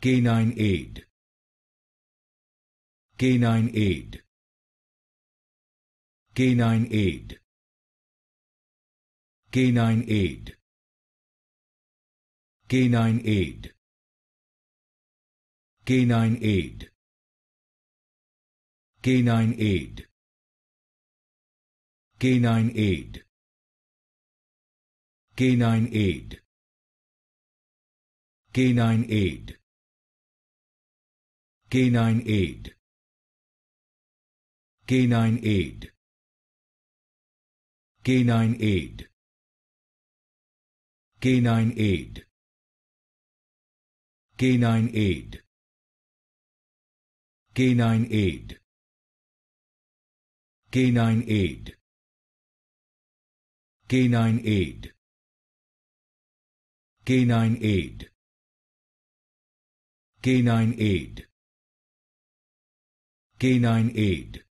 Canine aid. Canine aid. Canine aid. Canine aid. Canine aid. Canine aid. Canine aid. Canine aid. Canine aid. Canine aid. Canine aid. Canine aid. Canine aid. Canine aid. Canine aid. Canine aid. Canine aid. Canine aid. Canine aid. Canine aid canine aid.